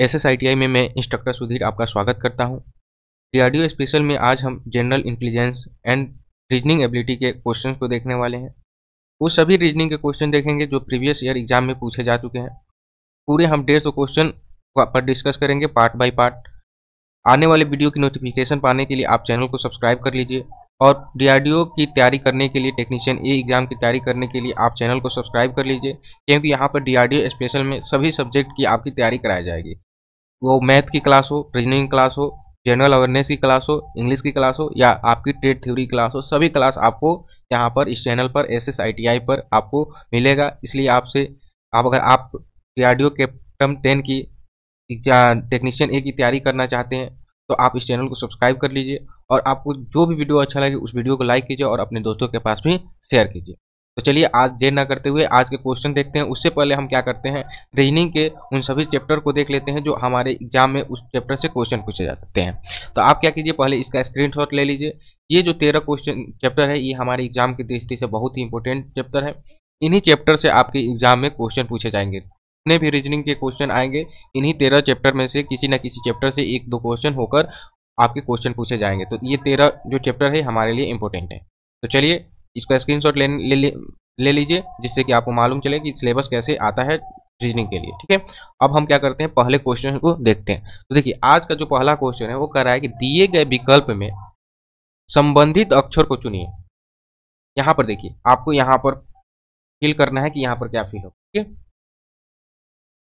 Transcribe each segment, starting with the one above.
S S में मैं instructor Sudhir आपका स्वागत करता हूं। डी स्पेशल में आज हम general intelligence and reasoning ability के क्वेश्चन को देखने वाले हैं वो सभी रीजनिंग के क्वेश्चन देखेंगे जो प्रीवियस ईयर एग्जाम में पूछे जा चुके हैं पूरे हम डेढ़ सौ क्वेश्चन पर डिस्कस करेंगे पार्ट बाई पार्ट आने वाले वीडियो की नोटिफिकेशन पाने के लिए आप चैनल को सब्सक्राइब कर लीजिए और डीआरडीओ की तैयारी करने के लिए टेक्नीशियन ए एग्ज़ाम की तैयारी करने के लिए आप चैनल को सब्सक्राइब कर लीजिए क्योंकि यहाँ पर डीआरडीओ स्पेशल में सभी सब्जेक्ट की आपकी तैयारी कराई जाएगी वो मैथ की क्लास हो रीजनिंग क्लास हो जनरल अवेयरनेस की क्लास हो इंग्लिश की क्लास हो या आपकी ट्रेड थ्योरी क्लास हो सभी क्लास आपको यहाँ पर इस चैनल पर S S I T I पर आपको मिलेगा इसलिए आपसे आप अगर आप डी आर डी ओ के टर्म टेन की टेक्नीशियन ए की तैयारी करना चाहते हैं तो आप इस चैनल को सब्सक्राइब कर लीजिए और आपको जो भी वीडियो अच्छा लगे उस वीडियो को लाइक कीजिए और अपने दोस्तों के पास भी शेयर कीजिए तो चलिए आज देर ना करते हुए आज के क्वेश्चन देखते हैं उससे पहले हम क्या करते हैं रीजनिंग के उन सभी चैप्टर को देख लेते हैं जो हमारे एग्जाम में उस चैप्टर से क्वेश्चन पूछे जा सकते हैं तो आप क्या कीजिए पहले इसका स्क्रीनशॉट ले लीजिए ये जो तेरह क्वेश्चन चैप्टर है ये हमारे एग्जाम की दृष्टि से बहुत ही इंपॉर्टेंट चैप्टर है इन्हीं चैप्टर से आपके एग्जाम में क्वेश्चन पूछे जाएंगे जितने भी रीजनिंग के क्वेश्चन आएंगे इन्हीं तेरह चैप्टर में से किसी न किसी चैप्टर से एक दो क्वेश्चन होकर आपके क्वेश्चन पूछे जाएंगे तो ये तेरह जो चैप्टर है हमारे लिए इम्पोर्टेंट है तो चलिए इसका स्क्रीन शॉट ले ले लीजिए जिससे कि आपको मालूम चले कि सिलेबस कैसे आता है रीजनिंग के लिए ठीक है अब हम क्या करते हैं पहले क्वेश्चन को देखते हैं तो देखिए आज का जो पहला क्वेश्चन है वो कह रहा है कि दिए गए विकल्प में संबंधित अक्षर को चुनिए यहाँ पर देखिए आपको यहाँ पर फिल करना है कि यहाँ पर क्या फिल हो ठीक है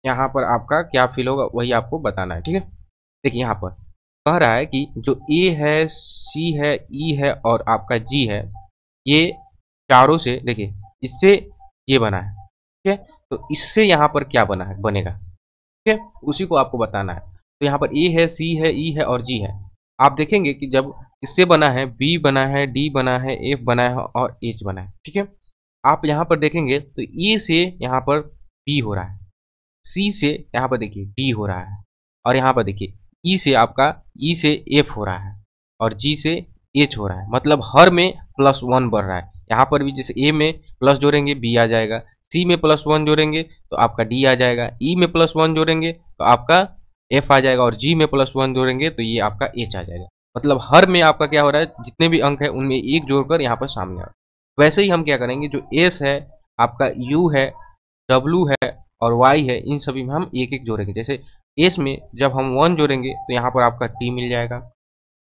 यहाँ पर आपका क्या फिल होगा वही आपको बताना है ठीक है देखिए यहाँ पर कह रहा है कि जो ए है सी है ई e है और आपका जी है ये चारों से देखिए इससे ये बना है ठीक है तो इससे यहाँ पर क्या बना है बनेगा ठीक है उसी को आपको बताना है तो यहाँ पर ए है सी है ई e है और जी है आप देखेंगे कि जब इससे बना है बी बना है डी बना है एफ बना है और एच बना है ठीक है आप यहाँ पर देखेंगे तो ए से यहाँ पर बी हो रहा है सी से यहाँ पर देखिए डी हो रहा है और यहाँ पर देखिए ई e से आपका ई e से एफ हो रहा है और जी से एच हो रहा है मतलब हर में प्लस वन बढ़ रहा है यहाँ पर भी जैसे ए में प्लस जोड़ेंगे बी आ जाएगा सी में प्लस वन जोड़ेंगे तो आपका डी आ जाएगा ई e में प्लस वन जोड़ेंगे तो आपका एफ आ जाएगा और जी में प्लस वन जोड़ेंगे तो ये आपका एच आ जाएगा मतलब हर में आपका क्या हो रहा है जितने भी अंक है उनमें एक जोड़कर यहाँ पर सामने आ वैसे ही हम क्या करेंगे जो एस है आपका यू है डब्लू है और वाई है इन सभी में हम एक एक जोड़ेंगे जैसे एस में जब हम वन जोड़ेंगे तो यहाँ पर आपका टी मिल जाएगा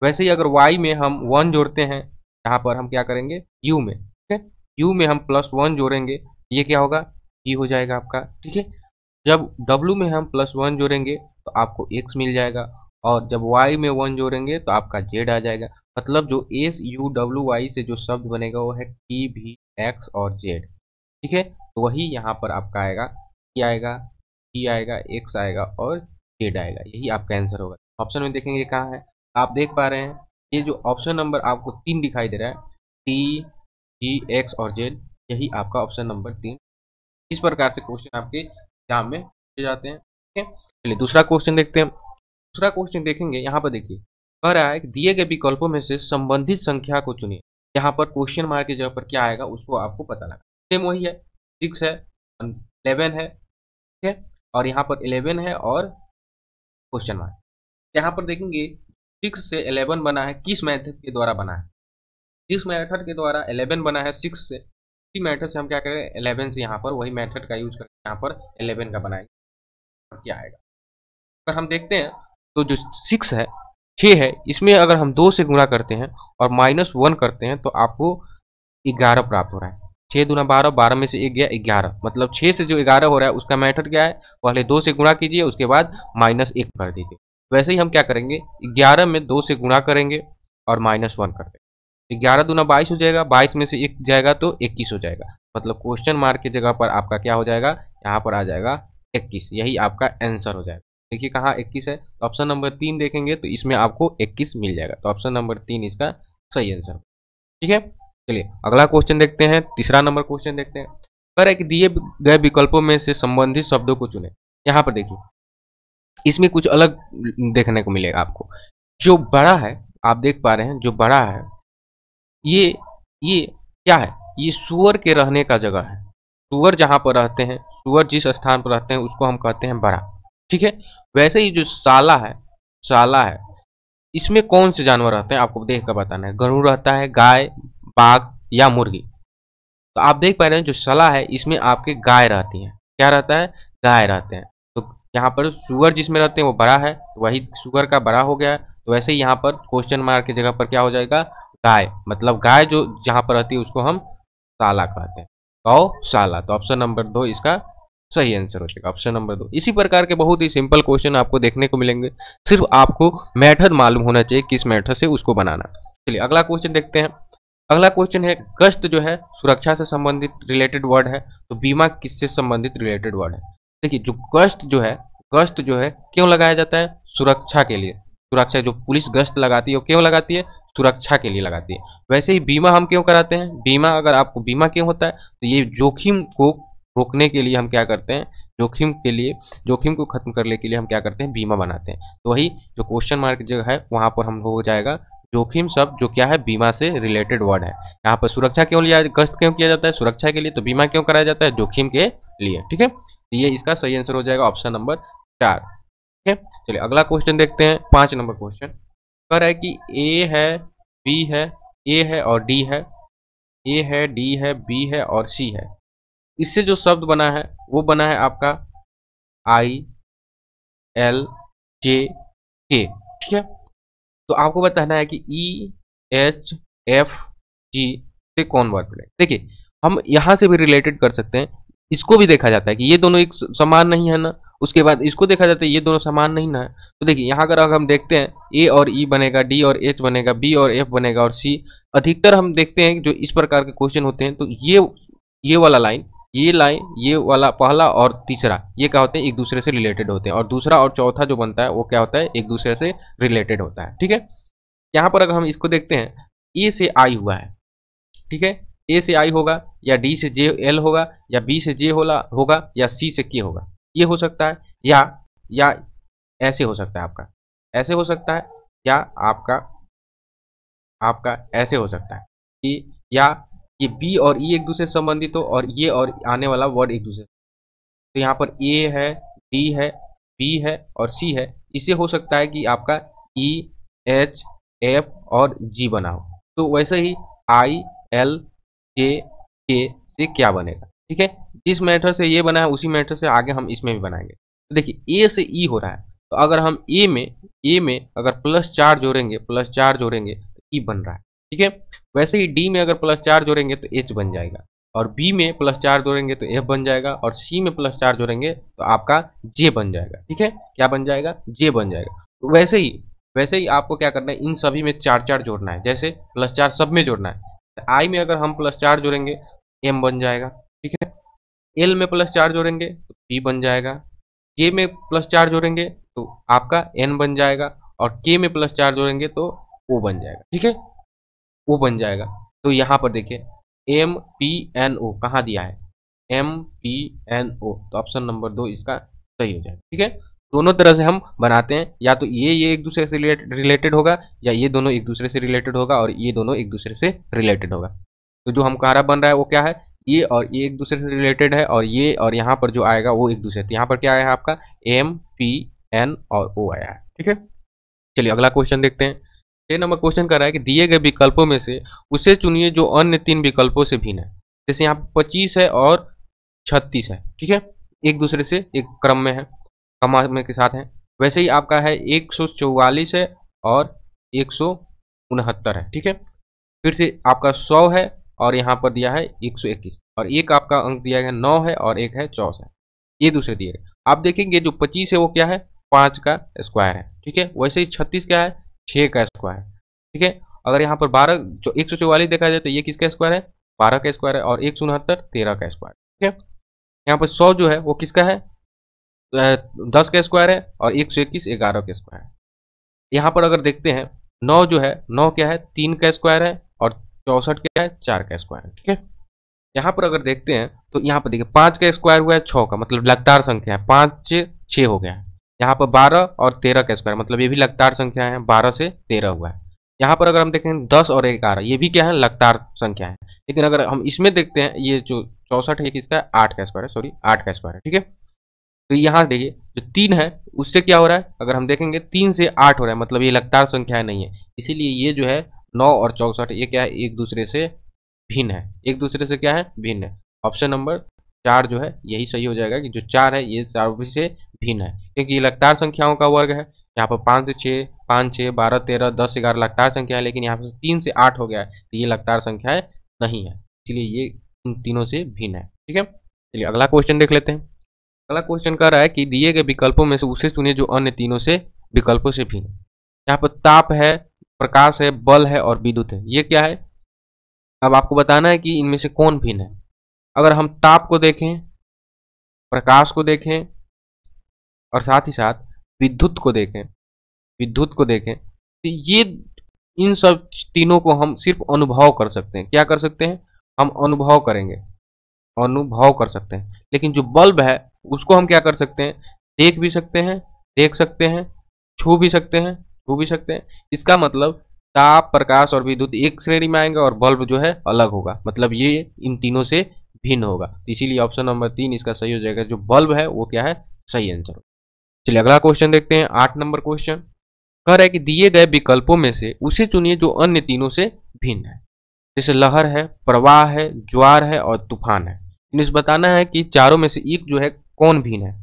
वैसे ही अगर वाई में हम वन जोड़ते हैं यहाँ पर हम क्या करेंगे यू में ठीक है यू में हम प्लस वन जोड़ेंगे ये क्या होगा टी हो जाएगा आपका ठीक है जब डब्लू में हम प्लस वन जोड़ेंगे तो आपको एक्स मिल जाएगा और जब वाई में वन जोड़ेंगे तो आपका जेड आ जाएगा मतलब जो एस यू डब्ल्यू वाई से जो शब्द बनेगा वो है टी भी एक्स और जेड ठीक है तो वही यहाँ पर आपका आएगा टी आएगा टी आएगा एक्स आएगा और शेड आएगा यही आपका आंसर होगा ऑप्शन में देखेंगे कहाँ है आप देख पा रहे हैं ये जो ऑप्शन नंबर आपको तीन दिखाई दे रहा है टी ई एक्स और जेड यही आपका ऑप्शन नंबर तीन इस प्रकार से क्वेश्चन आपके एग्जाम में पूछे जाते हैं ठीक है चलिए दूसरा क्वेश्चन देखते हैं दूसरा क्वेश्चन देखेंगे यहाँ पर देखिए कह रहा है दिए गए विकल्पों में से संबंधित संख्या को चुनिए यहाँ पर क्वेश्चन मार्क के जगह पर क्या आएगा उसको आपको पता लगा सेम वही है सिक्स है इलेवन है ठीक है और यहाँ पर इलेवन है और क्वेश्चन मार्क यहाँ पर देखेंगे सिक्स से एलेवन बना है किस मैथड के द्वारा बना है जिस मैथड के द्वारा एलेवन बना है सिक्स से उसी मैथड से हम क्या करें एलेवन से यहाँ पर वही मैथड का यूज करके यहाँ पर एलेवन का बनाएंगे क्या आएगा अगर हम देखते हैं तो जो सिक्स है छः है इसमें अगर हम दो से गुणा करते हैं और माइनस वन करते हैं तो आपको ग्यारह प्राप्त हो रहा है छः दुना बारह बारह में से एक गया ग्यारह मतलब छः से जो ग्यारह हो रहा है उसका मैथड क्या है पहले दो से गुणा कीजिए उसके बाद माइनस एक कर दीजिए वैसे ही हम क्या करेंगे ग्यारह में दो से गुणा करेंगे और माइनस वन कर देंगे ग्यारह दुना बाईस हो जाएगा बाईस में से एक जाएगा तो इक्कीस हो जाएगा मतलब क्वेश्चन मार्क की जगह पर आपका क्या हो जाएगा यहाँ पर आ जाएगा इक्कीस यही आपका आंसर हो जाएगा देखिए कहाँ इक्कीस है तो ऑप्शन नंबर तीन देखेंगे तो इसमें आपको इक्कीस मिल जाएगा तो ऑप्शन नंबर तीन इसका सही आंसर ठीक है चलिए अगला क्वेश्चन देखते हैं तीसरा नंबर क्वेश्चन देखते हैं कर एक दिए गए विकल्पों में से संबंधित शब्दों को चुने यहाँ पर देखिए इसमें कुछ अलग देखने को मिलेगा आपको जो बड़ा है आप देख पा रहे हैं जो बड़ा है ये ये क्या है ये सुअर के रहने का जगह है सुअर जहाँ पर रहते हैं सुअर जिस स्थान पर रहते हैं उसको हम कहते हैं बड़ा ठीक है वैसे ही जो साला है साला है इसमें कौन से जानवर रहते हैं आपको देख कर बताना है गरुड़ रहता है गाय बाघ या मुर्गी तो आप देख पा रहे हैं जो सलाह है इसमें आपके गाय रहती है क्या रहता है गाय रहते हैं तो यहाँ पर सुअर जिसमें रहते हैं वो बड़ा है तो वही सुअर का बड़ा हो गया है तो वैसे ही यहाँ पर क्वेश्चन मार्क की जगह पर क्या हो जाएगा गाय मतलब गाय जो जहाँ पर रहती है उसको हम साला कहते हैं गौ तो साला तो ऑप्शन नंबर दो इसका सही आंसर हो जाएगा ऑप्शन नंबर दो इसी प्रकार के बहुत ही सिंपल क्वेश्चन आपको देखने को मिलेंगे सिर्फ आपको मैथड मालूम होना चाहिए किस मैथड से उसको बनाना चलिए अगला क्वेश्चन देखते हैं अगला क्वेश्चन है गश्त जो है सुरक्षा से संबंधित रिलेटेड वर्ड है तो बीमा किससे संबंधित रिलेटेड वर्ड है देखिए जो गश्त जो है गश्त जो है क्यों लगाया जाता है सुरक्षा के लिए सुरक्षा जो पुलिस गश्त लगाती है वो क्यों लगाती है सुरक्षा के लिए लगाती है वैसे ही बीमा हम क्यों कराते हैं बीमा अगर आपको बीमा क्यों होता है तो ये जोखिम को रोकने के लिए हम क्या करते हैं जोखिम के लिए जोखिम को खत्म करने के लिए हम क्या करते हैं बीमा बनाते हैं तो वही जो क्वेश्चन मार्क जगह है वहाँ पर हम हो जाएगा जोखिम सब जो क्या है बीमा से रिलेटेड वर्ड है यहाँ पर सुरक्षा क्यों लिया गश्त क्यों किया जाता है सुरक्षा के लिए तो बीमा क्यों कराया जाता है जोखिम के लिए ठीक है तो ये इसका सही आंसर हो जाएगा ऑप्शन नंबर चार ठीक है चलिए अगला क्वेश्चन देखते हैं पाँच नंबर क्वेश्चन कर है कि ए है बी है ए है और डी है ए है डी है बी है और सी है इससे जो शब्द बना है वो बना है आपका आई एल जे के ठीक है तो आपको बताना है कि ई एच एफ जी से कौन वर्ड बने देखिए हम यहाँ से भी रिलेटेड कर सकते हैं इसको भी देखा जाता है कि ये दोनों एक समान नहीं है ना उसके बाद इसको देखा जाता है ये दोनों समान नहीं ना है तो देखिए यहाँ अगर अगर हम देखते हैं ए और ई e बनेगा डी और एच बनेगा बी और एफ बनेगा और सी अधिकतर हम देखते हैं जो इस प्रकार के क्वेश्चन होते हैं तो ये ये वाला लाइन ये लाइन ये वाला पहला और तीसरा ये क्या होते हैं एक दूसरे से रिलेटेड होते हैं और दूसरा और चौथा जो बनता है वो क्या होता है एक दूसरे से रिलेटेड होता है ठीक है यहाँ पर अगर हम इसको देखते हैं ए से आई हुआ है ठीक है ए से आई होगा या डी से जे एल होगा या बी से जे होला होगा या सी से के होगा ये हो सकता है या या ऐसे हो सकता है आपका ऐसे हो सकता है या आपका आपका ऐसे हो सकता है कि या ये बी और ई e एक दूसरे से संबंधित हो और ये और आने वाला वर्ड एक दूसरे तो यहाँ पर ए है डी है बी है और सी है इसे हो सकता है कि आपका ई एच एफ और जी बना हो तो वैसे ही आई एल जे के से क्या बनेगा ठीक है जिस मैटर से ये बना है उसी मैटर से आगे हम इसमें भी बनाएंगे तो देखिए ए से ई e हो रहा है तो अगर हम ए में ए में अगर प्लस चार जोड़ेंगे प्लस चार जोड़ेंगे तो ई e बन रहा है ठीक है वैसे ही डी में अगर प्लस चार जोड़ेंगे तो एच बन जाएगा और बी में प्लस चार जोड़ेंगे तो एफ बन जाएगा और सी में प्लस चार जोड़ेंगे तो आपका जे बन जाएगा ठीक है क्या बन जाएगा जे बन जाएगा तो वैसे ही वैसे ही आपको क्या करना है इन सभी में चार चार जोड़ना है जैसे प्लस चार सब में जोड़ना है आई तो में अगर हम प्लस चार जोड़ेंगे एम बन जाएगा ठीक है एल में प्लस चार जोड़ेंगे तो पी बन जाएगा जे में प्लस चार जोड़ेंगे तो आपका एन बन जाएगा और के में प्लस चार जोड़ेंगे तो ओ बन जाएगा ठीक है वो बन जाएगा तो यहाँ पर देखिए एम पी एन ओ कहाँ दिया है एम पी एन ओ तो ऑप्शन नंबर दो इसका सही हो जाएगा ठीक है दोनों तरह से हम बनाते हैं या तो ये ये एक दूसरे से रिलेटेड होगा या ये दोनों एक दूसरे से रिलेटेड होगा और ये दोनों एक दूसरे से रिलेटेड होगा तो जो हम कारा बन रहा है वो क्या है ये और ये एक दूसरे से रिलेटेड है और ये और यहाँ पर जो आएगा वो एक दूसरे यहाँ पर क्या आया है आपका एम पी एन और ओ आया है ठीक है चलिए अगला क्वेश्चन देखते हैं छः नंबर क्वेश्चन कर रहा है कि दिए गए विकल्पों में से उसे चुनिए जो अन्य तीन विकल्पों से भिन्न है जैसे यहाँ पे पच्चीस है और छत्तीस है ठीक है एक दूसरे से एक क्रम में है कमा में के साथ है वैसे ही आपका है एक सौ चौवालीस है और एक सौ उनहत्तर है ठीक है फिर से आपका सौ है और यहाँ पर दिया है एक सौ इक्कीस और एक आपका अंक दिया गया नौ है और एक है चौस है ये दूसरे दिए गए आप देखेंगे जो पच्चीस है वो क्या है पाँच का स्क्वायर है ठीक है वैसे ही छत्तीस क्या है छः का स्क्वायर ठीक है अगर यहाँ पर बारह जो एक सौ चौवालीस देखा जाए तो ये किसका स्क्वायर है बारह का स्क्वायर है और एक सौ उनहत्तर तेरह का स्क्वायर ठीक है यहाँ पर सौ जो है वो किसका है दस का स्क्वायर है और एक सौ इक्कीस ग्यारह का स्क्वायर है यहाँ पर अगर देखते हैं नौ जो है नौ क्या है तीन का स्क्वायर है और चौसठ क्या है चार का स्क्वायर ठीक है यहाँ पर अगर देखते हैं तो यहाँ पर देखिए पाँच का स्क्वायर हुआ है छः का मतलब लगातार संख्या है पाँच छः हो गया है यहाँ पर बारह और तेरह का स्क्वायर मतलब ये भी लगातार संख्या है बारह से तेरह हुआ है यहाँ पर अगर हम देखें दस और ग्यारह ये भी क्या है लगातार संख्या है लेकिन अगर हम इसमें देखते हैं ये जो चौसठ है किसका आठ का स्क्वायर है सॉरी आठ का स्क्वायर है ठीक है तो यहाँ देखिए जो तीन है उससे क्या हो रहा है अगर हम देखेंगे तीन से आठ हो रहा है मतलब ये लगातार संख्या नहीं है इसीलिए ये जो है नौ और चौसठ ये क्या है एक दूसरे से भिन्न है एक दूसरे से क्या है भिन्न है ऑप्शन नंबर चार जो है यही सही हो जाएगा कि जो चार है ये चार से भिन्न है क्योंकि लगातार संख्याओं का वर्ग है यहाँ पर पाँच से छः पाँच छः बारह तेरह दस ग्यारह लगातार संख्या है लेकिन यहाँ पर तीन से आठ हो गया है तो ये लगातार संख्या नहीं है इसलिए ये इन तीनों से भिन्न है ठीक है चलिए अगला क्वेश्चन देख लेते हैं अगला क्वेश्चन कह रहा है कि दिए गए विकल्पों में से उसे चुने जो अन्य तीनों से विकल्पों से भिन्न यहाँ पर ताप है प्रकाश है बल है और विद्युत है ये क्या है अब आपको बताना है कि इनमें से कौन भिन्न है अगर हम ताप को देखें प्रकाश को देखें और साथ ही साथ विद्युत को देखें विद्युत को देखें तो ये इन सब तीनों को हम सिर्फ अनुभव कर सकते हैं क्या कर सकते हैं हम अनुभव करेंगे अनुभव कर सकते हैं लेकिन जो बल्ब है उसको हम क्या कर सकते हैं देख भी सकते हैं देख सकते हैं छू भी सकते हैं छू भी सकते हैं इसका मतलब ताप प्रकाश और विद्युत एक श्रेणी में आएंगे और बल्ब जो है अलग होगा मतलब ये इन तीनों से भिन्न होगा इसीलिए ऑप्शन नंबर तीन इसका सही हो जाएगा जो बल्ब है वो क्या है सही आंसर चलिए अगला क्वेश्चन देखते हैं आठ नंबर क्वेश्चन कह रहा है कि दिए गए विकल्पों में से उसे चुनिए जो अन्य तीनों से भिन्न है जैसे लहर है प्रवाह है ज्वार है और तूफान है इन्हें बताना है कि चारों में से एक जो है कौन भिन्न है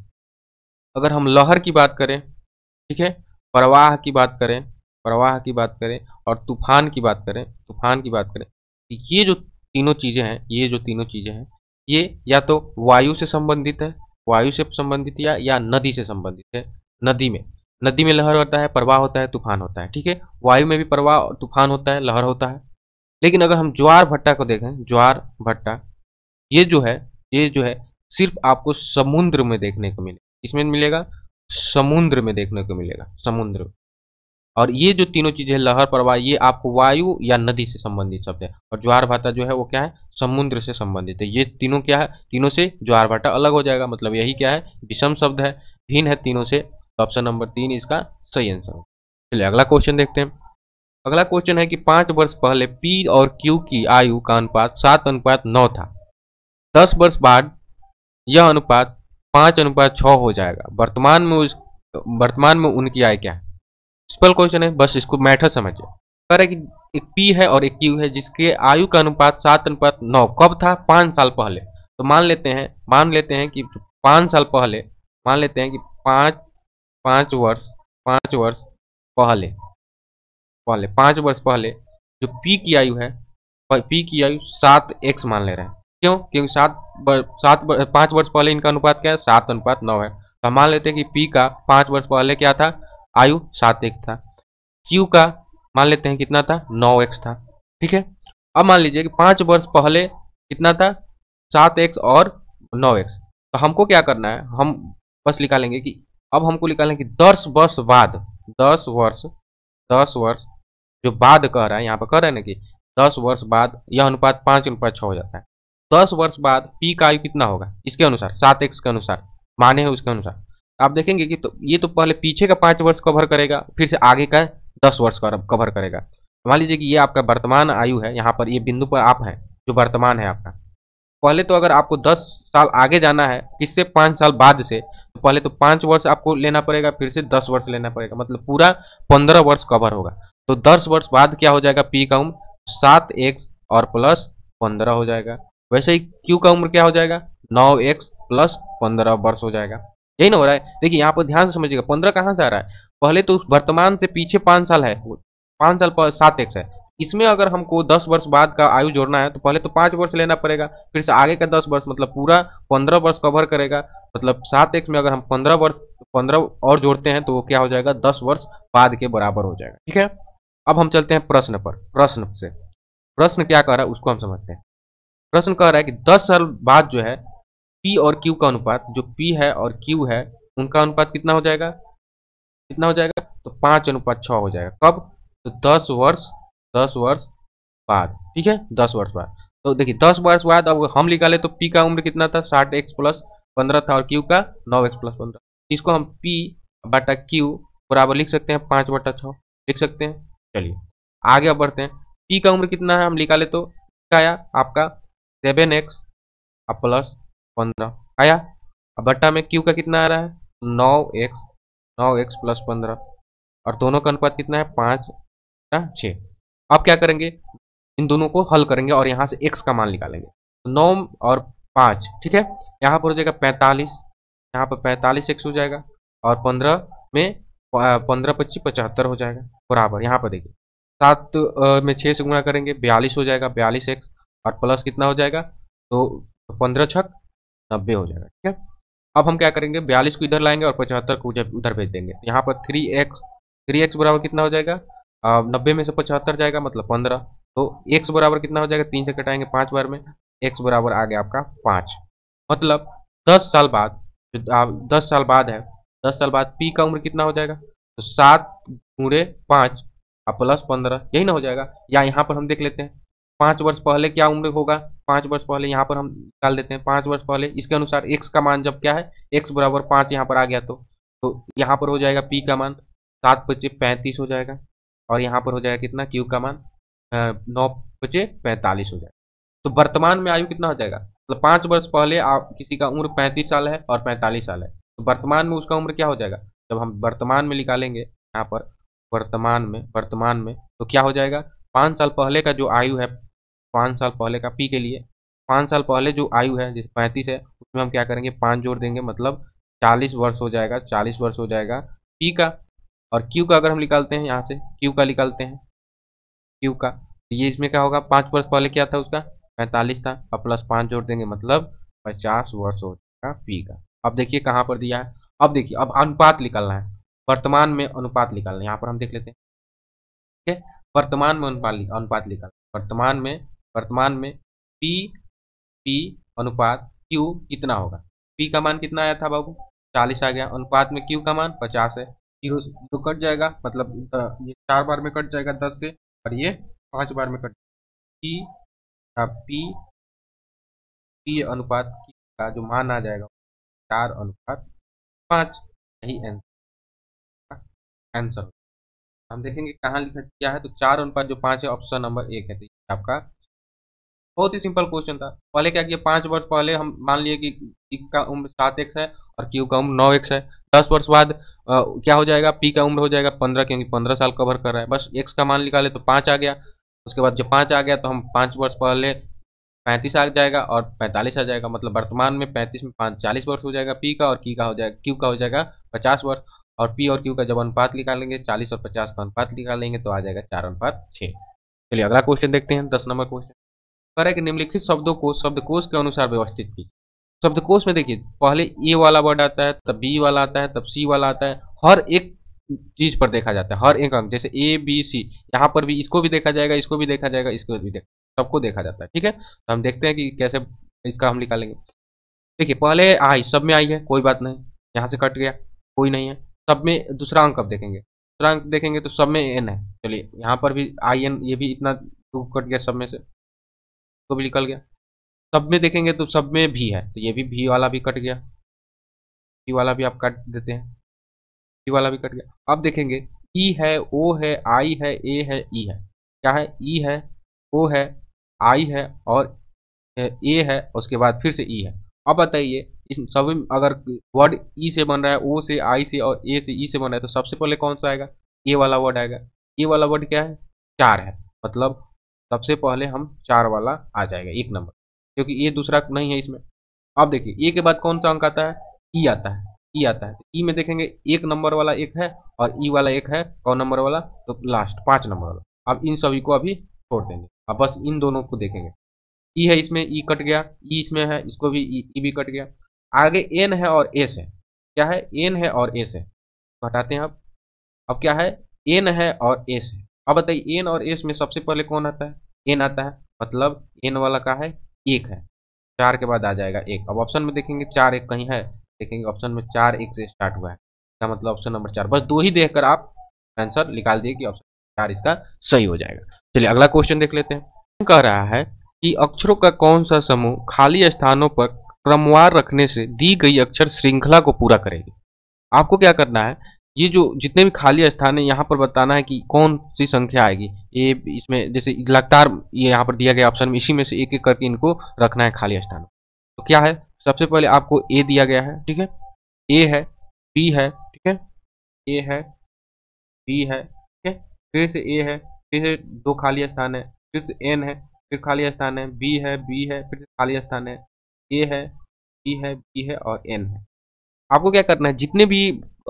अगर हम लहर की बात करें ठीक है प्रवाह की बात करें प्रवाह की बात करें और तूफान की बात करें तूफान की बात करें तो ये जो तीनों चीज़ें हैं ये जो तीनों चीज़ें हैं ये या तो वायु से संबंधित है वायु से संबंधित या या नदी से संबंधित है नदी में नदी में लहर होता है प्रवाह होता है तूफान होता है ठीक है वायु में भी प्रवाह तूफान होता है लहर होता है लेकिन अगर हम ज्वार भट्टा को देखें ज्वार भट्टा ये जो है ये जो है सिर्फ आपको समुद्र में देखने को मिले इसमें मिलेगा समुद्र में देखने को मिलेगा समुद्र और ये जो तीनों चीज़ें लहर प्रवाह ये आपको वायु या नदी से संबंधित शब्द है और ज्वार भाटा जो है वो क्या है समुद्र से संबंधित है ये तीनों क्या है तीनों से ज्वार भाटा अलग हो जाएगा मतलब यही क्या है विषम शब्द है भिन्न है तीनों से तो ऑप्शन नंबर तीन इसका सही आंसर हो चलिए अगला क्वेश्चन देखते हैं अगला क्वेश्चन है कि पांच वर्ष पहले पी और क्यू की आयु का अनुपात सात अनुपात नौ था दस वर्ष बाद यह अनुपात पांच अनुपात छ हो जाएगा वर्तमान में उस वर्तमान में उनकी आय क्या है सिंपल क्वेश्चन है बस इसको मैटर समझिए कह रहे कि एक पी है और एक क्यू है जिसके आयु का अनुपात सात अनुपात नौ कब था पाँच साल पहले तो मान लेते हैं मान लेते हैं कि पाँच साल पहले मान लेते हैं कि पाँच पाँच वर्ष पाँच वर्ष पहले पहले पाँच वर्ष पहले जो पी की आयु है पी की आयु सात एक्स मान ले रहे हैं क्यों क्योंकि सात सात पाँच वर्ष पहले इनका अनुपात क्या है सात अनुपात नौ है तो मान लेते हैं कि पी का पाँच वर्ष पहले क्या था आयु सात एक था क्यू का मान लेते हैं कितना था नौ एक्स था ठीक है अब मान लीजिए कि पांच वर्ष पहले कितना था सात एक्स और नौ एक्स तो हमको क्या करना है हम बस निकालेंगे कि अब हमको निकालना कि दस वर्ष बाद दस वर्ष दस वर्ष जो बाद कह रहा है यहाँ पर कह रहे हैं ना कि दस वर्ष बाद यह अनुपात पांच अनुपात छ हो जाता है दस वर्ष बाद पी का आयु कितना होगा इसके अनुसार सात एक्स के अनुसार माने है उसके अनुसार आप देखेंगे कि तो ये तो पहले पीछे का पाँच वर्ष कवर करेगा फिर से आगे का दस वर्ष कवर करेगा मान लीजिए कि ये आपका वर्तमान आयु है यहाँ पर ये बिंदु पर आप हैं जो वर्तमान है आपका पहले तो अगर आपको दस साल आगे जाना है किससे पाँच साल बाद से तो पहले तो पाँच वर्ष आपको लेना पड़ेगा फिर से दस वर्ष लेना पड़ेगा मतलब पूरा पंद्रह वर्ष कवर होगा तो दस वर्ष बाद क्या हो जाएगा पी का उम्र सात एक्स और प्लस पंद्रह हो जाएगा वैसे ही क्यू का उम्र क्या हो जाएगा नौ एक्स प्लस पंद्रह वर्ष हो जाएगा यही ना हो रहा है देखिए यहाँ पर ध्यान से समझिएगा पंद्रह कहाँ से आ रहा है पहले तो वर्तमान से पीछे पाँच साल है पाँच साल पर सात एक्स है इसमें अगर हमको दस वर्ष बाद का आयु जोड़ना है तो पहले तो पाँच वर्ष लेना पड़ेगा फिर से आगे का दस वर्ष मतलब पूरा पंद्रह वर्ष कवर करेगा मतलब सात एक्स में अगर हम पंद्रह वर्ष पंद्रह और जोड़ते हैं तो वो क्या हो जाएगा दस वर्ष बाद के बराबर हो जाएगा ठीक है अब हम चलते हैं प्रश्न पर प्रश्न से प्रश्न क्या कह रहा है उसको हम समझते हैं प्रश्न कह रहा है कि दस साल बाद जो है पी और क्यू का अनुपात जो पी है और क्यू है उनका अनुपात कितना हो जाएगा कितना हो जाएगा तो पांच अनुपात छ हो जाएगा कब तो दस वर्ष दस वर्ष बाद ठीक है दस वर्ष बाद तो देखिए दस वर्ष बाद अब हम निकाले तो पी का उम्र कितना था साठ एक्स प्लस पंद्रह था और क्यू का नौ एक्स प्लस पंद्रह इसको हम पी बटा क्यू बराबर लिख सकते हैं पांच बटा छ लिख सकते हैं चलिए आगे अब बढ़ते हैं पी का उम्र कितना है हम निकाले तो क्या आया आपका सेवन एक्स प्लस पंद्रह आया अब बट्टा में क्यू का कितना आ रहा है नौ एक्स नौ एक्स प्लस पंद्रह और दोनों का अनुपात कितना है पाँच छः अब क्या करेंगे इन दोनों को हल करेंगे और यहाँ से एक्स का मान निकालेंगे नौ और पाँच ठीक है यहाँ पर हो जाएगा पैंतालीस यहाँ पर पैंतालीस एक्स हो जाएगा और पंद्रह में पंद्रह पच्चीस पचहत्तर हो जाएगा बराबर यहाँ पर देखिए सात में छः से गुणा करेंगे बयालीस हो जाएगा बयालीस एक्स और प्लस कितना हो जाएगा तो पंद्रह छक नब्बे हो जाएगा ठीक है अब हम क्या करेंगे बयालीस को इधर लाएंगे और पचहत्तर को उधर भेज देंगे तो यहाँ पर थ्री एक्स थ्री एक्स बराबर कितना हो जाएगा नब्बे में से पचहत्तर जाएगा मतलब पंद्रह तो एक्स बराबर कितना हो जाएगा तीन से कटाएंगे पाँच बार में एक्स बराबर आ गया आपका पाँच मतलब दस साल बाद जो दस साल बाद है दस साल बाद पी का उम्र कितना हो जाएगा तो सात पूरे पाँच और प्लस पंद्रह यही ना हो जाएगा या यहाँ पर हम देख लेते हैं पाँच वर्ष पहले क्या उम्र होगा पाँच वर्ष पहले यहाँ पर हम निकाल देते हैं पाँच वर्ष पहले इसके अनुसार एक्स का मान जब क्या है एक्स बराबर पाँच यहाँ पर आ गया तो तो यहाँ पर हो जाएगा पी का मान सात बचे पैंतीस हो जाएगा और यहाँ पर हो जाएगा कितना क्यू का मान नौ बचे पैंतालीस हो जाएगा तो वर्तमान में आयु कितना हो जाएगा मतलब पाँच वर्ष पहले आप किसी का उम्र पैंतीस साल है और पैंतालीस साल है तो वर्तमान में उसका उम्र क्या हो जाएगा जब हम वर्तमान में निकालेंगे यहाँ पर वर्तमान में वर्तमान में तो क्या हो जाएगा पाँच साल पहले का जो आयु है पाँच साल पहले का पी के लिए पाँच साल पहले जो आयु है जैसे पैंतीस है उसमें हम क्या करेंगे पाँच जोड़ देंगे मतलब चालीस वर्ष हो जाएगा चालीस वर्ष हो जाएगा पी का और क्यू का अगर हम निकालते हैं यहाँ से क्यू का निकालते हैं क्यू का तो ये इसमें क्या होगा पाँच वर्ष पहले क्या था उसका पैंतालीस था और प्लस पाँच जोड़ देंगे मतलब पचास वर्ष हो जाएगा पी का अब देखिए कहाँ पर दिया है अब देखिए अब अनुपात निकालना है वर्तमान में अनुपात निकालना है यहाँ पर हम देख लेते हैं ठीक है वर्तमान में अनुपात अनुपात निकालना वर्तमान में वर्तमान में पी पी अनुपात क्यू कितना होगा पी का मान कितना आया था बाबू चालीस आ गया अनुपात में क्यू का मान पचास है जीरो तो कट जाएगा मतलब ये चार बार में कट जाएगा दस से और ये पाँच बार में कट पी पी पी अनुपात का जो मान आ जाएगा चार अनुपात पाँच यही आंसर हम देखेंगे कहाँ लिखा क्या है तो चार अनुपात जो पाँच है ऑप्शन नंबर एक है तो आपका बहुत ही सिंपल क्वेश्चन था पहले क्या किया पांच वर्ष पहले हम मान लिए कि का उम्र सात एक्स है और क्यू का उम्र नौ एक्स है दस वर्ष बाद आ, क्या हो जाएगा पी का उम्र हो जाएगा पंद्रह क्योंकि पंद्रह साल कवर कर रहा है बस एक्स का मान निकाले तो पाँच आ गया उसके बाद जब पाँच आ गया तो हम पाँच वर्ष पहले पैंतीस आ जाएगा और पैंतालीस आ जाएगा मतलब वर्तमान में पैंतीस में पाँच चालीस वर्ष हो जाएगा पी का और की का हो जाएगा क्यू का हो जाएगा पचास वर्ष और पी और क्यू का जब अनुपात निकालेंगे चालीस और पचास का अनुपात निकालेंगे तो आ जाएगा चार अनुपात छः चलिए अगला क्वेश्चन देखते हैं दस नंबर क्वेश्चन करें कि निम्नलिखित शब्दों को शब्दकोश के अनुसार व्यवस्थित की शब्दकोश में देखिए पहले ए वाला वर्ड आता है तब बी वाला आता है तब सी वाला आता है हर एक चीज पर देखा जाता है हर एक अंक जैसे ए बी सी यहाँ पर भी इसको भी देखा जाएगा इसको भी देखा जाएगा इसको भी देखा सबको देखा जाता है ठीक है तो हम देखते हैं कि कैसे इसका हम निकालेंगे देखिए पहले आई सब में आई है कोई बात नहीं यहाँ से कट गया कोई नहीं है सब में दूसरा अंक अब देखेंगे दूसरा अंक देखेंगे तो सब में एन है चलिए यहाँ पर भी आई एन ये भी इतना कट गया सब में से तो भी निकल गया सब में देखेंगे तो सब में भी है तो ये भी भी वाला भी कट गया भी वाला भी आप काट देते हैं भी वाला भी कट गया अब देखेंगे ई है ओ है आई है ए है ई है क्या है ई है ओ है आई है और ए है उसके बाद फिर से ई है अब बताइए इस सब अगर वर्ड ई से बन रहा है ओ से आई से और ए से ई से बन रहा है तो सबसे पहले कौन सा आएगा ए वाला वर्ड आएगा ए वाला वर्ड क्या है चार है मतलब सबसे पहले हम चार वाला आ जाएगा एक नंबर क्योंकि ये दूसरा नहीं है इसमें अब देखिए ए के बाद कौन सा अंक आता है ई आता है ई आता है ई में देखेंगे एक नंबर वाला एक है और ई वाला एक है कौन नंबर वाला तो लास्ट पाँच नंबर वाला अब इन सभी को अभी छोड़ देंगे अब बस इन दोनों को देखेंगे ई है इसमें ई कट गया ई इसमें है इसको भी ई भी कट गया आगे एन है और एस है क्या है एन है और एस है हटाते हैं अब अब क्या है एन है और एस है अब बताइए एन और एस में सबसे पहले कौन आता है एन आता है मतलब एन वाला का है एक है चार के बाद आ जाएगा एक अब ऑप्शन में देखेंगे चार एक कहीं है देखेंगे ऑप्शन में चार एक से स्टार्ट हुआ है क्या मतलब ऑप्शन नंबर चार बस दो ही देखकर आप आंसर निकाल दिए कि ऑप्शन चार इसका सही हो जाएगा चलिए अगला क्वेश्चन देख लेते हैं कह रहा है कि अक्षरों का कौन सा समूह खाली स्थानों पर क्रमवार रखने से दी गई अक्षर श्रृंखला को पूरा करेगी आपको क्या करना है ये जो जितने भी खाली स्थान है यहाँ पर बताना है कि कौन सी संख्या आएगी ये इसमें जैसे लगातार ये यहाँ पर दिया गया ऑप्शन में इसी में से एक एक करके इनको रखना है खाली स्थान तो क्या है सबसे पहले आपको ए दिया गया है ठीक है ए है बी है ठीक है ए है बी है ठीक है फिर से ए है फिर से दो खाली स्थान है फिर से एन है फिर खाली स्थान है बी है बी है फिर से खाली स्थान है ए है बी है बी है और एन है आपको क्या करना है जितने भी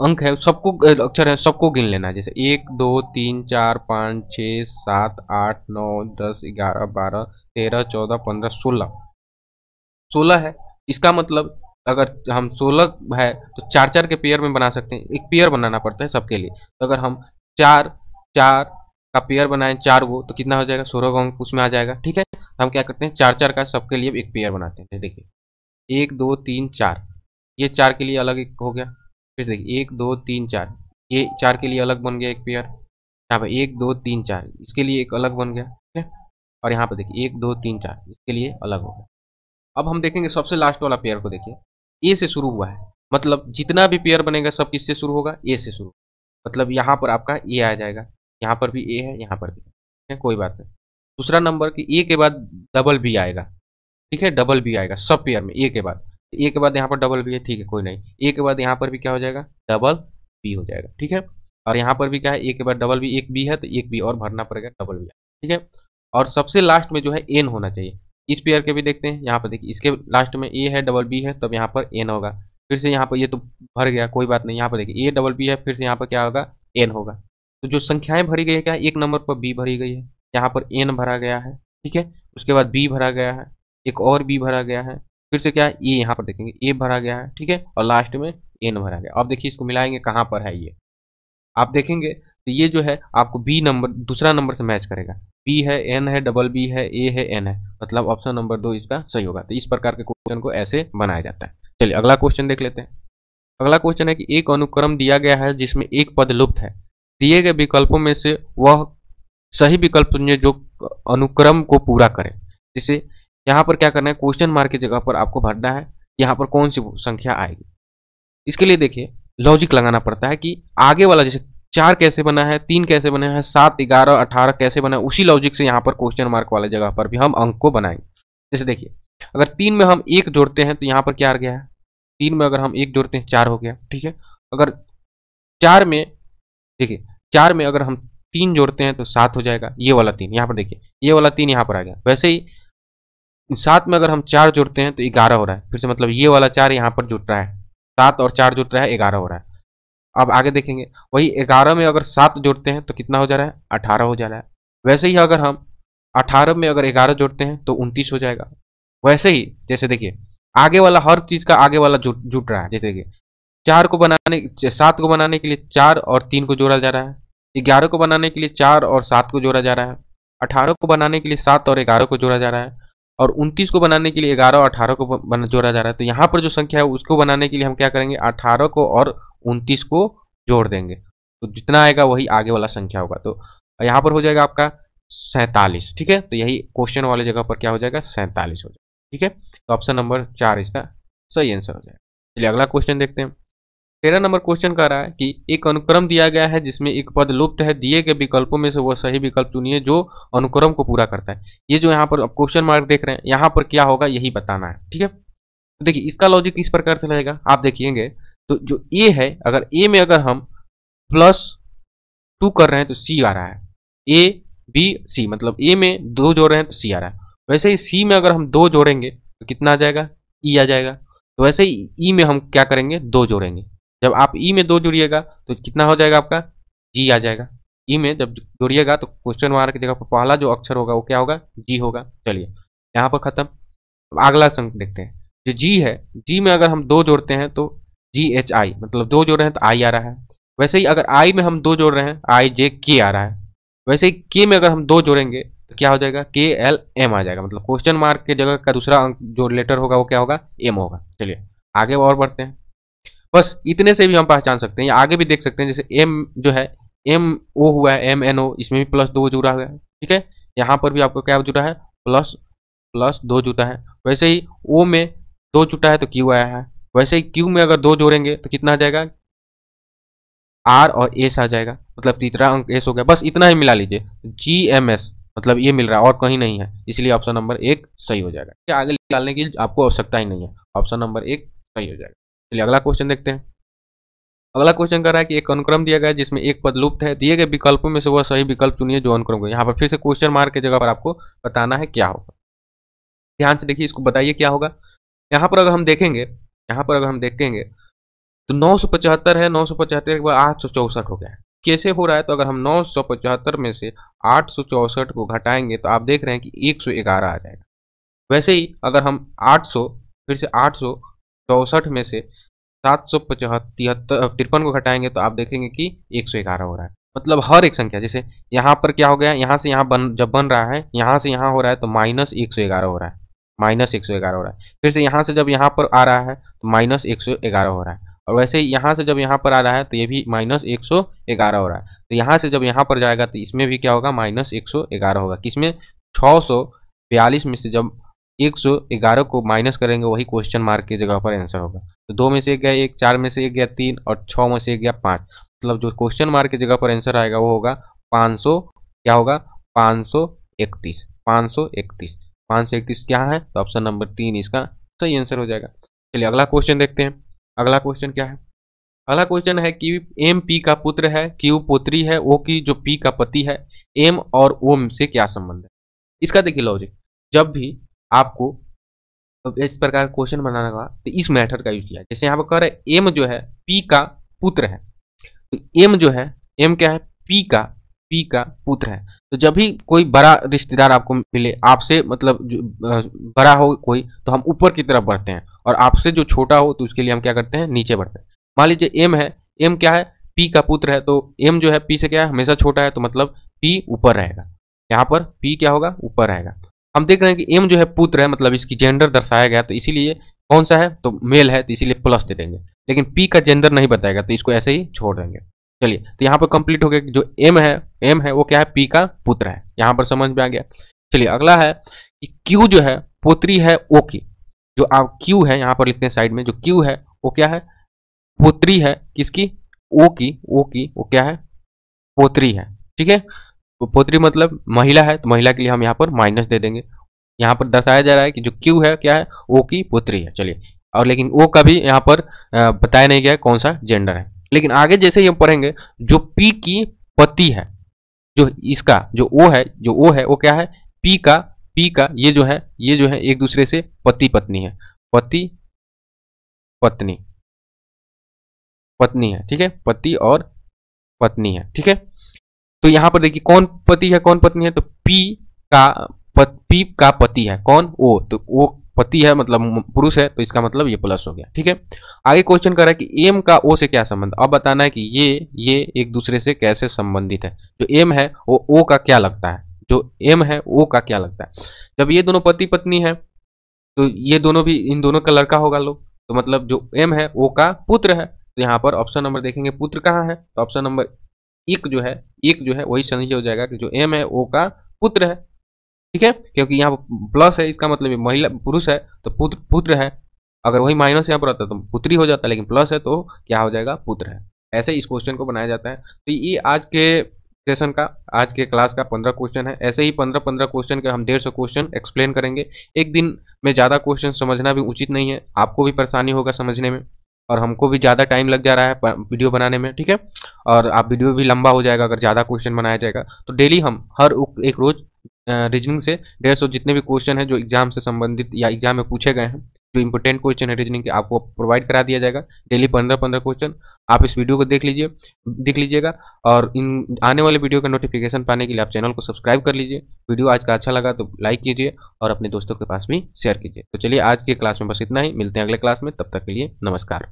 अंक है सबको अक्षर है सबको गिन लेना है जैसे एक दो तीन चार पाँच छः सात आठ नौ दस ग्यारह बारह तेरह चौदह पंद्रह सोलह सोलह है इसका मतलब अगर हम सोलह है तो चार चार के पेयर में बना सकते हैं एक पेयर बनाना पड़ता है सबके लिए तो अगर हम चार चार का पेयर बनाएं चार वो तो कितना हो जाएगा सोलह अंक उसमें आ जाएगा ठीक है तो हम क्या करते हैं चार चार का सबके लिए एक पेयर बनाते हैं देखिए एक दो तीन चार ये चार के लिए अलग एक हो गया फिर देखिए एक दो तीन चार ये चार के लिए अलग बन गया एक पेयर यहाँ पे एक दो तीन चार इसके लिए एक अलग बन गया ठीक है और यहाँ पे देखिए एक दो तीन चार इसके लिए अलग हो गया अब हम देखेंगे सबसे लास्ट वाला पेयर को देखिए ए से शुरू हुआ है मतलब जितना भी पेयर बनेगा सब किससे शुरू होगा ए से शुरू मतलब यहाँ पर आपका ए आ जाएगा यहाँ पर भी ए है यहाँ पर भी है कोई बात नहीं दूसरा नंबर कि ए के बाद डबल बी आएगा ठीक है डबल बी आएगा सब पेयर में ए के बाद ए के बाद यहाँ पर डबल बी है ठीक है कोई नहीं ए के बाद यहाँ पर भी क्या हो जाएगा डबल बी हो जाएगा ठीक है और यहाँ पर भी क्या है ए के बाद डबल बी एक बी है तो एक बी और भरना पड़ेगा डबल बी ठीक है और सबसे लास्ट में जो है एन होना चाहिए इस पेयर के भी देखते हैं यहाँ पर देखिए इसके लास्ट में ए है डबल बी है तब यहाँ पर एन होगा फिर से यहाँ पर ये तो भर गया कोई बात नहीं यहाँ पर देखिए ए डबल बी है फिर से यहाँ पर क्या होगा एन होगा तो जो संख्याएं भरी गई है क्या एक नंबर पर बी भरी गई है यहाँ पर एन भरा गया है ठीक है उसके बाद बी भरा गया है एक और बी भरा गया है फिर से क्या है ये यहाँ पर देखेंगे ए भरा गया है ठीक है और लास्ट में एन भरा गया अब देखिए इसको मिलाएंगे कहाँ पर है ये आप देखेंगे तो ये जो है आपको बी नंबर दूसरा नंबर से मैच करेगा बी है एन है डबल बी है ए है एन है मतलब ऑप्शन नंबर दो इसका सही होगा तो इस प्रकार के क्वेश्चन को ऐसे बनाया जाता है चलिए अगला क्वेश्चन देख लेते हैं अगला क्वेश्चन है कि एक अनुक्रम दिया गया है जिसमें एक पद लुप्त है दिए गए विकल्पों में से वह सही विकल्प चुनिए जो अनुक्रम को पूरा करे जिसे यहाँ पर क्या करना है क्वेश्चन मार्क की जगह पर आपको भरना है यहाँ पर कौन सी संख्या आएगी इसके लिए देखिए लॉजिक लगाना पड़ता है कि आगे वाला जैसे चार कैसे बना है तीन कैसे बना है सात ग्यारह अठारह कैसे बना है उसी लॉजिक से यहाँ पर क्वेश्चन मार्क वाले जगह पर भी हम अंक को बनाएंगे जैसे देखिए अगर तीन में हम एक जोड़ते हैं तो यहाँ पर क्या आ गया है तीन में अगर हम एक जोड़ते हैं चार हो गया ठीक है अगर चार में देखिए चार में अगर हम तीन जोड़ते हैं तो सात हो जाएगा ये वाला तीन यहाँ पर देखिए ये वाला तीन यहाँ पर आ गया वैसे ही सात में अगर हम चार जोड़ते हैं तो ग्यारह हो रहा है फिर से मतलब ये वाला चार यहाँ पर जुट रहा है सात और चार जुट रहा है ग्यारह हो रहा है अब आगे देखेंगे वही ग्यारह में अगर सात जोड़ते हैं तो कितना हो जा रहा है अठारह हो जा रहा है वैसे ही अगर हम अठारह में अगर ग्यारह जोड़ते हैं तो उनतीस हो जाएगा वैसे ही जैसे देखिए आगे वाला हर चीज़ का आगे वाला जुट जुट रहा है जैसे देखिए चार को बनाने सात को बनाने के लिए चार और तीन को जोड़ा जा रहा है ग्यारह को बनाने के लिए चार और सात को जोड़ा जा रहा है अठारह को बनाने के लिए सात और ग्यारह को जोड़ा जा रहा है और 29 को बनाने के लिए 11 और 18 को जोड़ा जा रहा है तो यहाँ पर जो संख्या है उसको बनाने के लिए हम क्या करेंगे 18 को और 29 को जोड़ देंगे तो जितना आएगा वही आगे वाला संख्या होगा तो यहाँ पर हो जाएगा आपका सैंतालीस ठीक है तो यही क्वेश्चन वाले जगह पर क्या हो जाएगा सैंतालीस हो जाएगा ठीक है तो ऑप्शन नंबर चार इसका सही आंसर हो जाएगा चलिए अगला क्वेश्चन देखते हैं तेरह नंबर क्वेश्चन कह रहा है कि एक अनुक्रम दिया गया है जिसमें एक पद लुप्त है दिए गए विकल्पों में से वह सही विकल्प चुनिए जो अनुक्रम को पूरा करता है ये जो यहाँ पर क्वेश्चन मार्क देख रहे हैं यहाँ पर क्या होगा यही बताना है ठीक है तो देखिए इसका लॉजिक इस प्रकार से रहेगा आप देखिएगे तो जो ए है अगर ए में अगर हम प्लस टू कर रहे हैं तो सी आ रहा है ए बी सी मतलब ए में दो जोड़ रहे हैं तो सी आ रहा है वैसे ही सी में अगर हम दो जोड़ेंगे तो कितना आ जाएगा ई e आ जाएगा तो वैसे ही ई e में हम क्या करेंगे दो जोड़ेंगे जब आप ई में दो जोड़िएगा तो कितना हो जाएगा आपका जी आ जाएगा ई में जब जोड़िएगा तो क्वेश्चन मार्क की जगह पर पहला जो अक्षर होगा वो क्या होगा जी होगा चलिए यहाँ पर खत्म अब अगला संक देखते हैं जो जी है जी में अगर हम दो जोड़ते हैं तो जी एच आई मतलब दो जोड़ रहे हैं तो आई आ रहा है वैसे ही अगर आई में हम दो जोड़ रहे हैं आई जे के आ रहा है वैसे ही के में अगर हम दो जोड़ेंगे तो क्या हो जाएगा के एल एम आ जाएगा मतलब क्वेश्चन मार्क के जगह का दूसरा अंक जो लेटर होगा वो क्या होगा एम होगा चलिए आगे और बढ़ते हैं बस इतने से भी हम पहचान सकते हैं आगे भी देख सकते हैं जैसे एम जो है एम ओ हुआ है एम एन ओ इसमें भी प्लस दो जुड़ा हुआ है ठीक है यहाँ पर भी आपको क्या जुड़ा है प्लस प्लस दो जुटा है वैसे ही ओ में दो जुटा है तो क्यू आया है वैसे ही क्यू में अगर दो जोड़ेंगे तो कितना आ जाएगा आर और एस आ जाएगा मतलब तीसरा अंक एस हो गया बस इतना ही मिला लीजिए जी एम एस मतलब ये मिल रहा है और कहीं नहीं है इसलिए ऑप्शन नंबर एक सही हो जाएगा आगे निकालने की आपको आवश्यकता ही नहीं है ऑप्शन नंबर एक सही हो जाएगा चलिए अगला क्वेश्चन देखते हैं अगला क्वेश्चन कर रहा है कि एक अनुक्रम दिया गया है जिसमें एक पद लुप्त है दिए गए विकल्पों में से वह सही विकल्प चुनिए जो अनुक्रम को यहाँ पर फिर से क्वेश्चन मार्क के जगह पर आपको बताना है क्या होगा ध्यान से देखिए इसको बताइए क्या होगा यहाँ पर अगर हम देखेंगे यहाँ पर अगर हम देखेंगे तो नौ सौ पचहत्तर है नौ सौ पचहत्तर के बाद आठ सौ चौसठ हो गया कैसे हो रहा है तो अगर हम नौ सौ पचहत्तर में से आठ सौ चौसठ को घटाएंगे तो आप देख रहे हैं कि एक सौ ग्यारह आ जाएगा वैसे ही अगर हम आठ सौ फिर से आठ सौ चौसठ में से सात सौ पचहत्तर तिरपन को घटाएंगे तो आप देखेंगे कि एक सौ ग्यारह हो रहा है मतलब हर एक संख्या जैसे यहाँ पर क्या हो गया यहाँ से यहाँ बन जब बन रहा है यहाँ से यहाँ हो रहा है तो माइनस एक सौ ग्यारह हो रहा है माइनस एक सौ ग्यारह हो रहा है फिर से यहाँ से जब यहाँ पर आ रहा है तो माइनस एक सौ ग्यारह हो रहा है और वैसे ही यहाँ से जब यहाँ पर आ रहा है तो ये भी माइनस एक सौ ग्यारह हो रहा है तो यहाँ से जब यहाँ पर जाएगा तो इसमें भी क्या होगा माइनस एक सौ ग्यारह होगा किसमें छः सौ बयालीस में से जब एक सौ ग्यारह को माइनस करेंगे वही क्वेश्चन मार्क की जगह पर आंसर होगा तो दो में से एक गया एक चार में से एक गया तीन और छः में से एक गया पाँच मतलब जो क्वेश्चन मार्क की जगह पर आंसर आएगा वो होगा पाँच क्या होगा पाँच सौ इकतीस पाँच सौ इकतीस पाँच सौ इकतीस क्या है तो ऑप्शन नंबर तीन इसका सही आंसर हो जाएगा चलिए अगला क्वेश्चन देखते हैं अगला क्वेश्चन क्या है अगला क्वेश्चन है कि एम पी का पुत्र है क्यू पुत्री है ओ की जो पी का पति है एम और ओम से क्या संबंध है इसका देखिए लॉजिक जब भी आपको इस प्रकार क्वेश्चन बनाना का तो इस मैथड का यूज किया जैसे यहाँ पर कह रहे एम जो है पी का पुत्र है तो एम जो है एम क्या है पी का पी का पुत्र है तो जब भी कोई बड़ा रिश्तेदार आपको मिले आपसे मतलब जो बड़ा हो कोई तो हम ऊपर की तरफ बढ़ते हैं और आपसे जो छोटा हो तो उसके लिए हम क्या करते हैं नीचे बढ़ते हैं मान लीजिए एम है एम क्या है पी का पुत्र है तो एम जो है पी से क्या है हमेशा छोटा है तो मतलब पी ऊपर रहेगा यहाँ पर पी क्या होगा ऊपर रहेगा हम देख रहे हैं कि एम जो है पुत्र है मतलब इसकी जेंडर दर्शाया गया तो इसीलिए कौन सा है तो मेल है तो इसीलिए प्लस दे देंगे लेकिन पी का जेंडर नहीं बताएगा तो इसको ऐसे ही छोड़ देंगे चलिए तो यहाँ पर कंप्लीट हो गया जो एम है एम है वो क्या है पी का पुत्र है यहाँ पर समझ में आ गया चलिए अगला है कि क्यू जो है पुत्री है ओ की जो आप क्यू है यहाँ पर लिखते हैं साइड में जो क्यू है वो क्या है पुत्री है किसकी ओ की ओ की वो क्या है पोत्री है ठीक है वो पोत्री मतलब महिला है तो महिला के लिए हम यहाँ पर माइनस दे देंगे यहाँ पर दर्शाया जा रहा है कि जो क्यू है क्या है ओ की पोत्री है चलिए और लेकिन ओ का भी यहाँ पर बताया नहीं गया है कौन सा जेंडर है लेकिन आगे जैसे ही हम पढ़ेंगे जो पी की पति है जो इसका जो ओ है जो ओ है वो क्या है पी का पी का ये जो है ये जो है एक दूसरे से पति पत्नी है पति पत्नी पत्नी है ठीक है पति और पत्नी है ठीक है तो यहाँ पर देखिए कौन पति है कौन पत्नी है तो पी का पत, पी का पति है कौन ओ तो वो पति है मतलब पुरुष है तो इसका मतलब ये प्लस हो गया ठीक है आगे क्वेश्चन कर रहा है कि एम का ओ से क्या संबंध अब बताना है कि ये ये एक दूसरे से कैसे संबंधित है जो एम है वो ओ का क्या लगता है जो एम है ओ का क्या लगता है जब ये दोनों पति पत्नी है तो ये दोनों भी इन दोनों का लड़का होगा लोग तो मतलब जो एम है ओ का पुत्र है तो यहाँ पर ऑप्शन नंबर देखेंगे पुत्र कहाँ है तो ऑप्शन नंबर एक जो है एक जो है वही संधि हो जाएगा कि जो एम है ओ का पुत्र है ठीक है क्योंकि यहाँ प्लस है इसका मतलब महिला पुरुष है तो पुत्र पुत्र है अगर वही माइनस यहाँ पर आता तो पुत्री हो जाता है लेकिन प्लस है तो क्या हो जाएगा पुत्र है ऐसे इस क्वेश्चन को बनाया जाता है तो ये आज के सेशन का आज के क्लास का पंद्रह क्वेश्चन है ऐसे ही पंद्रह पंद्रह क्वेश्चन के हम डेढ़ सौ क्वेश्चन एक्सप्लेन करेंगे एक दिन में ज़्यादा क्वेश्चन समझना भी उचित नहीं है आपको भी परेशानी होगा समझने में और हमको भी ज़्यादा टाइम लग जा रहा है वीडियो बनाने में ठीक है और आप वीडियो भी लंबा हो जाएगा अगर ज़्यादा क्वेश्चन बनाया जाएगा तो डेली हम हर एक रोज़ रीजनिंग से डेढ़ सौ जितने भी क्वेश्चन हैं जो एग्जाम से संबंधित या एग्जाम में पूछे गए हैं जो इंपॉर्टेंट क्वेश्चन है रीजनिंग के आपको प्रोवाइड करा दिया जाएगा डेली पंद्रह पंद्रह क्वेश्चन आप इस वीडियो को देख लीजिए देख लीजिएगा और इन आने वाले वीडियो का नोटिफिकेशन पाने के लिए आप चैनल को सब्सक्राइब कर लीजिए वीडियो आज का अच्छा लगा तो लाइक कीजिए और अपने दोस्तों के पास भी शेयर कीजिए तो चलिए आज के क्लास में बस इतना ही मिलते हैं अगले क्लास में तब तक के लिए नमस्कार